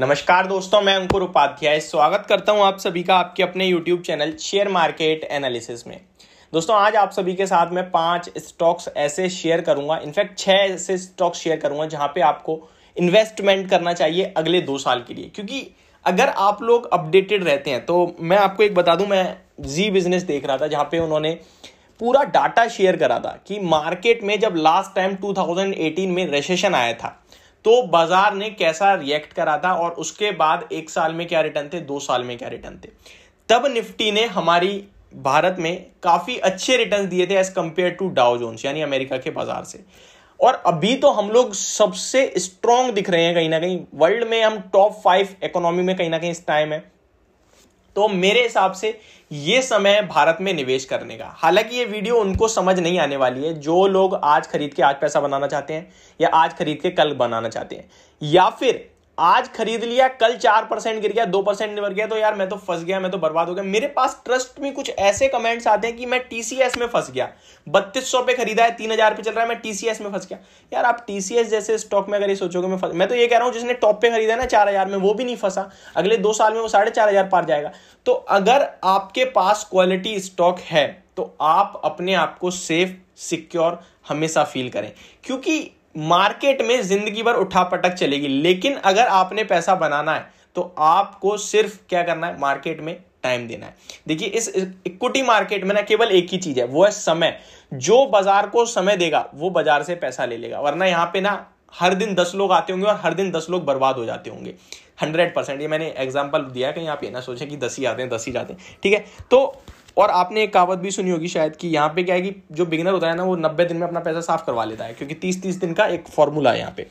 नमस्कार दोस्तों मैं अंकुर उपाध्याय स्वागत करता हूं आप सभी का आपके अपने YouTube channel share market analysis में दोस्तों आज आप सभी के साथ मैं पांच स्टॉक्स ऐसे शेयर करूंगा इनफैक्ट छह ऐसे स्टॉक्स शेयर करूंगा जहां पे आपको इन्वेस्टमेंट करना चाहिए अगले दो साल के लिए क्योंकि अगर आप लोग अपडेटेड रहते हैं तो मैं आपको एक बता दूं मैं जी बिजनेस देख रहा था जहां पे उन्होंने पूरा डाटा शेयर करा था कि मार्केट में जब लास्ट टाइम 2018 में रेसेशन आया था तो बाजार ने कैसा रिएक्ट करा था और उसके बाद एक साल में क्या रिटर्न थे दो साल में क्या रिटर्न थे तब निफ्टी ने हमारी भारत में काफी अच्छे रिटर्न दिए थे as compared to Dow Jones यानी अमेरिका के बाजार से और अभी तो हम लोग सबसे स्ट्रांग दिख रहे हैं कहीं ना कहीं वर्ल्ड में हम टॉप फाइव इकोनॉमी में कहीं ना कहीं इस टाइम है तो मेरे हिसाब से ये समय भारत में निवेश करने का हालांकि ये वीडियो उनको समझ नहीं आने वाली है जो लोग आज खरीद के आज पैसा बनाना चाहते हैं या आज खरीद के कल बनाना चाहते हैं या फिर आज खरीद लिया कल चार परसेंट गिर गया दो परसेंट गिर गया तो यार मैं तो फंस गया मैं तो बर्बाद हो गया मेरे पास ट्रस्ट में कुछ ऐसे कमेंट्स आते हैं कि मैं टीसीएस में फंस गया बत्तीस सौ पे खरीदा है तीन हजार पे चल रहा है मैं टीसीएस में फंस गया यार आप टीसीएस जैसे स्टॉक में अगर ये सोचोगे मैं फस... मैं तो ये कह रहा हूं जिसने टॉप पे खरीदा है ना चार हजार में वो भी नहीं फंसा अगले दो साल में वो साढ़े चार हजार पार जाएगा तो अगर आपके पास क्वालिटी स्टॉक है तो आप अपने आप को सेफ सिक्योर हमेशा फील करें क्योंकि मार्केट में जिंदगी भर उठा पटक चलेगी लेकिन अगर आपने पैसा बनाना है तो आपको सिर्फ क्या करना है मार्केट में टाइम देना है देखिए इस इक्विटी मार्केट में ना केवल एक ही चीज है वो है समय जो बाजार को समय देगा वो बाजार से पैसा ले लेगा वरना यहां पे ना हर दिन दस लोग आते होंगे और हर दिन दस लोग बर्बाद हो जाते होंगे हंड्रेड परसेंट ये मैंने एग्जाम्पल दिया कि कहीं आप ये ना सोचें कि दस ही आते हैं दस ही जाते हैं ठीक है तो और आपने एक कहावत भी सुनी होगी शायद कि यहाँ पे क्या है कि जो बिगनर होता है ना वो नब्बे दिन में अपना पैसा साफ करवा लेता है क्योंकि तीस तीस दिन का एक फॉर्मूला है यहाँ पे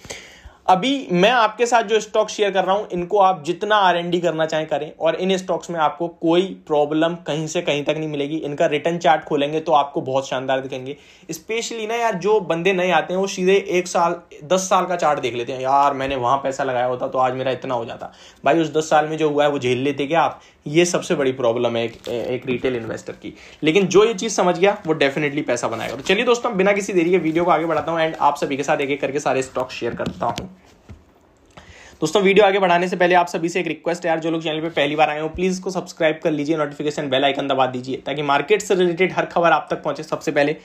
अभी मैं आपके साथ जो स्टॉक शेयर कर रहा हूं इनको आप जितना आर एन डी करना चाहें करें और इन स्टॉक्स में आपको कोई प्रॉब्लम कहीं से कहीं तक नहीं मिलेगी इनका रिटर्न चार्ट खोलेंगे तो आपको बहुत शानदार दिखेंगे स्पेशली ना यार जो बंदे नए आते हैं वो सीधे एक साल दस साल का चार्ट देख लेते हैं यार मैंने वहां पैसा लगाया होता तो आज मेरा इतना हो जाता भाई उस दस साल में जो हुआ है वो झेल लेते क्या आप ये सबसे बड़ी प्रॉब्लम है एक, एक रिटेल इन्वेस्टर की लेकिन जो ये चीज समझ गया वो डेफिनेटली पैसा बनाएगा तो चलिए दोस्तों बिना किसी देरी के वीडियो को आगे बढ़ाता हूँ एंड आप सभी के साथ एक एक करके सारे स्टॉक शेयर करता हूँ दोस्तों वीडियो आगे बढ़ाने से पहले आप सभी से एक रिक्वेस्ट है यार जो लोग चैनल पे पहली बार आए हो प्लीज़ को सब्सक्राइब कर लीजिए नोटिफिकेशन बेल आइकन दबा दीजिए ताकि मार्केट से रिलेटेड हर खबर आप तक पहुंचे सबसे पहले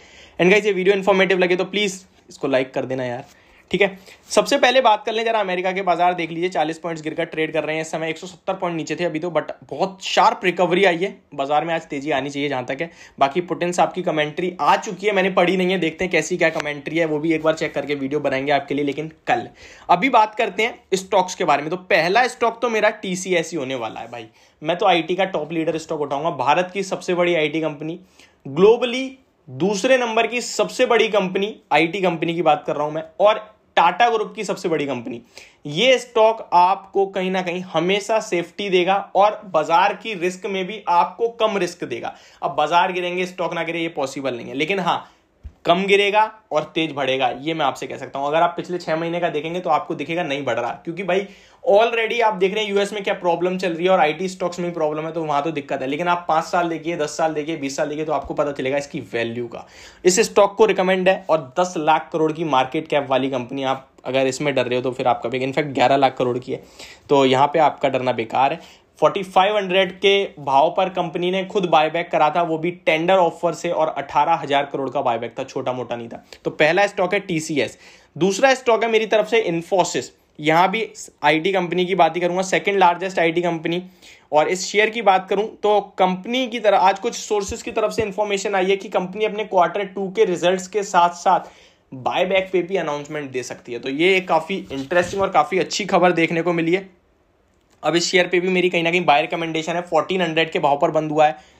एंड गाइज ये वीडियो इन्फॉर्मेटिव लगे तो प्लीज़ इसको लाइक कर देना यार ठीक है सबसे पहले बात कर ले जरा अमेरिका के बाजार देख लीजिए 40 पॉइंट्स गिरकर ट्रेड कर रहे हैं इस समय 170 पॉइंट नीचे थे अभी तो बट बहुत शार्प रिकवरी आई है बाजार में आज तेजी आनी चाहिए जहां तक है बाकी पुटिन साहब की कमेंट्री आ चुकी है मैंने पढ़ी नहीं है देखते हैं कैसी क्या कमेंट्री है वो भी एक बार चेक करके वीडियो बनाएंगे आपके लिए लेकिन कल अभी बात करते हैं स्टॉक्स के बारे में तो पहला स्टॉक तो मेरा टीसीएस ही e होने वाला है भाई मैं तो आई का टॉप लीडर स्टॉक उठाऊंगा भारत की सबसे बड़ी आई कंपनी ग्लोबली दूसरे नंबर की सबसे बड़ी कंपनी आईटी कंपनी की बात कर रहा हूं मैं और टाटा ग्रुप की सबसे बड़ी कंपनी ये स्टॉक आपको कहीं ना कहीं हमेशा सेफ्टी देगा और बाजार की रिस्क में भी आपको कम रिस्क देगा अब बाजार गिरेंगे स्टॉक ना गिरे ये पॉसिबल नहीं है लेकिन हाँ कम गिरेगा और तेज बढ़ेगा ये मैं आपसे कह सकता हूं अगर आप पिछले छह महीने का देखेंगे तो आपको दिखेगा नहीं बढ़ रहा क्योंकि भाई ऑलरेडी आप देख रहे हैं यूएस में क्या प्रॉब्लम चल रही है और आईटी स्टॉक्स में प्रॉब्लम है तो वहां तो दिक्कत है लेकिन आप पांच साल देखिए दस साल देखिए बीस साल देखिए तो आपको पता चलेगा इसकी वैल्यू का इस स्टॉक को रिकमेंड है और दस लाख करोड़ की मार्केट कैप वाली कंपनी आप अगर इसमें डर रहे हो तो फिर आपका बेकार इनफैक्ट ग्यारह लाख करोड़ की है तो यहाँ पे आपका डरना बेकार है 4500 के भाव पर कंपनी ने खुद बायबैक करा था वो भी टेंडर ऑफर से और 18000 करोड़ का बायबैक था छोटा मोटा नहीं था तो पहला स्टॉक है टीसीएस दूसरा स्टॉक है मेरी तरफ से इन्फोसिस यहाँ भी आईटी कंपनी की बात ही करूंगा सेकंड लार्जेस्ट आईटी कंपनी और इस शेयर की बात करूं तो कंपनी की तरह आज कुछ सोर्सेज की तरफ से इंफॉर्मेशन आई है कि कंपनी अपने क्वार्टर टू के रिजल्ट के साथ साथ बायबैक पे भी अनाउंसमेंट दे सकती है तो ये काफ़ी इंटरेस्टिंग और काफ़ी अच्छी खबर देखने को मिली है अब इस शेयर पे भी मेरी कहीं ना कहीं बाय रिकमेंडेशन है फोर्टीन हंड्रेड के भाव पर बंद हुआ है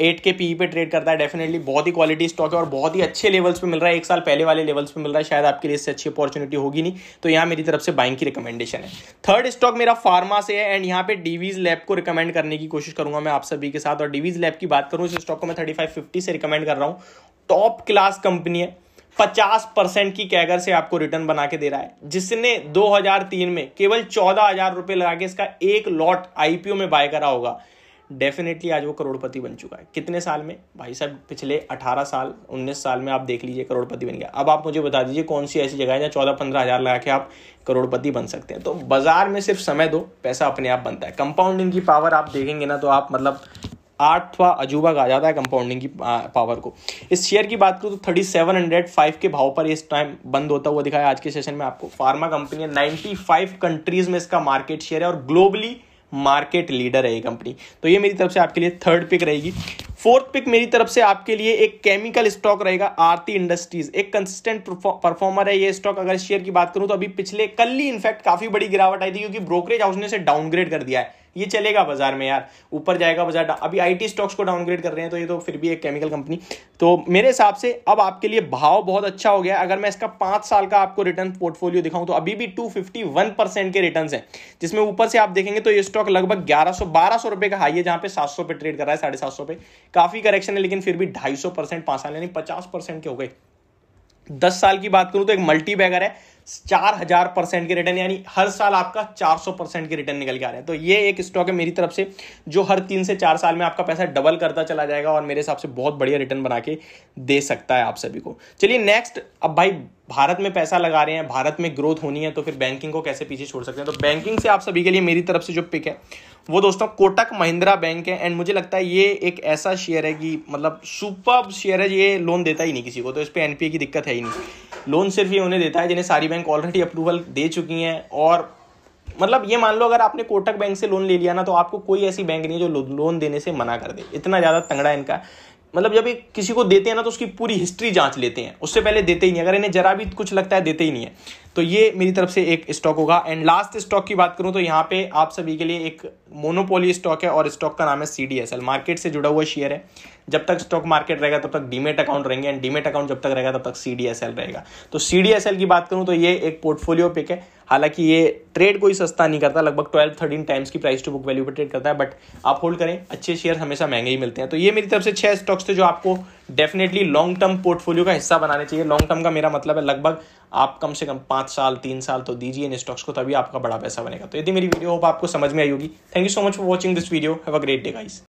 एट के पी e पे ट्रेड करता है डेफिनेटली बहुत ही क्वालिटी स्टॉक है और बहुत ही अच्छे लेवल्स पे मिल रहा है एक साल पहले वाले लेवल्स पे मिल रहा है शायद आपके लिए इससे अच्छी अपॉर्चुनिटी होगी नहीं तो यहाँ मेरी तरफ से बाइंग की रिकमेंडेशन है थर्ड स्टॉक मेरा फार्मा से है एंड यहाँ पे डीवीज लैब को रिकमेंड करने की कोशिश करूंगा मैं आप सभी के साथ और डीवीज लैब की बात करूँ इस स्टॉक को मैं थर्टी फाइव फिफ्टी से रिकमेंड कर रहा हूँ टॉप क्लास कंपनी है पचास परसेंट की कैगर से आपको रिटर्न बना के दे रहा है जिसने 2003 में केवल चौदह हजार रुपये लगा के इसका एक लॉट आईपीओ में बाय करा होगा डेफिनेटली आज वो करोड़पति बन चुका है कितने साल में भाई साहब पिछले 18 साल 19 साल में आप देख लीजिए करोड़पति बन गया अब आप मुझे बता दीजिए कौन सी ऐसी जगह है जहाँ चौदह पंद्रह हज़ार लगा के आप करोड़पति बन सकते हैं तो बाजार में सिर्फ समय दो पैसा अपने आप बनता है कंपाउंडिंग की पावर आप देखेंगे ना तो आप मतलब आठवा अजूबा कहा जाता है कंपाउंडिंग की पावर को इस शेयर की बात करूँ तो थर्टी सेवन हंड्रेड फाइव के भाव पर इस टाइम बंद होता हुआ दिखाया आज के सेशन में आपको फार्मा कंपनी है नाइन्टी फाइव कंट्रीज में इसका मार्केट शेयर है और ग्लोबली मार्केट लीडर है ये कंपनी तो ये मेरी तरफ से आपके लिए थर्ड पिक रहेगी फोर्थ पिक मेरी तरफ से आपके लिए एक केमिकल स्टॉक रहेगा आरती इंडस्ट्रीज एक कंसिस्टेंट परफॉर्मर है ये स्टॉक अगर शेयर की बात करूं तो अभी पिछले कल ही इनफैक्ट काफी बड़ी गिरावट आई थी क्योंकि ब्रोकरेज हाउस ने इसे डाउनग्रेड कर दिया है ये चलेगा बाजार में यार ऊपर जाएगा बाजार अभी आईटी स्टॉक्स को डाउनग्रेड कर रहे हैं तो ये तो फिर भी एक केमिकल कंपनी तो मेरे हिसाब से अब आपके लिए भाव बहुत अच्छा हो गया अगर मैं इसका पांच साल का आपको रिटर्न पोर्टफोलियो दिखाऊं तो अभी भी टू के रिटर्न है जिसमें ऊपर से आप देखेंगे तो ये स्टॉक लगभग ग्यारह सौ रुपए का हाई है जहां पे सात पे ट्रेड कर रहा है साढ़े सात पे काफी करेक्शन है लेकिन फिर भी ढाई सौ परसेंट पांच साल यानी पचास परसेंट के हो गए दस साल की बात करूं तो एक मल्टी बैगर है चार हजार परसेंट के रिटर्न यानी हर साल आपका चार सौ परसेंट के रिटर्न निकल के आ रहे हैं तो ये एक स्टॉक है मेरी तरफ से जो हर तीन से चार साल में आपका पैसा डबल करता चला जाएगा और मेरे हिसाब से बहुत बढ़िया रिटर्न बना के दे सकता है आप सभी को चलिए नेक्स्ट अब भाई भारत में पैसा लगा रहे हैं भारत में ग्रोथ होनी है तो फिर बैंकिंग को कैसे पीछे छोड़ सकते हैं तो बैंकिंग से आप सभी के लिए मेरी तरफ से जो पिक है वो दोस्तों कोटक महिंद्रा बैंक है एंड मुझे लगता है ये एक ऐसा शेयर है कि मतलब सुपर शेयर है ये लोन देता ही नहीं किसी को तो इस पर एनपीए की दिक्कत है ही नहीं लोन सिर्फ ये उन्हें देता है जिन्हें सारी बैंक ऑलरेडी अप्रूवल दे चुकी हैं और मतलब ये मान लो अगर आपने कोटक बैंक से लोन ले लिया ना तो आपको कोई ऐसी बैंक नहीं है जो लोन देने से मना कर दे इतना ज़्यादा तंगड़ा है इनका मतलब जब ये किसी को देते हैं ना तो उसकी पूरी हिस्ट्री जांच लेते हैं उससे पहले देते ही नहीं अगर इन्हें जरा भी कुछ लगता है देते ही नहीं है तो ये मेरी तरफ से एक स्टॉक होगा एंड लास्ट स्टॉक की बात करूं तो यहाँ पे आप सभी के लिए एक मोनोपोली स्टॉक है और स्टॉक का नाम है C D S L market से जुड़ा हुआ शेयर है जब तक स्टॉक मार्केट रहेगा तब तक डीमेट अकाउंट रहेंगे एंड डीमेट अकाउंट जब तक रहेगा तब तक सी डी एस एल रहेगा तो सी डी एस एल की बात करूं तो ये एक पोर्टफोलियो पिक है हालांकि ये ट्रेड कोई सस्ता नहीं करता लगभग ट्वेल्व थर्टीन टाइम्स की प्राइस टू बुक वैल्यू पर ट्रेड करता है बट आप होल्ड करें अच्छे शेयर हमेशा महंगे ही मिलते हैं तो ये मेरी तरफ से छह स्टॉक्स थे जो आपको डेफिनेटली लॉन्ग टर्म पोर्टफोलियो का हिस्सा बनाने चाहिए लॉन्ग टर्म का मेरा मतलब है लगभग आप कम से कम पाँच साल तीन साल तो दीजिए इन स्टॉक्स को तभी आपका बड़ा पैसा बनेगा तो यदि मेरी वीडियो होप आपको समझ में आई होगी thank you so much for watching this video have a great day guys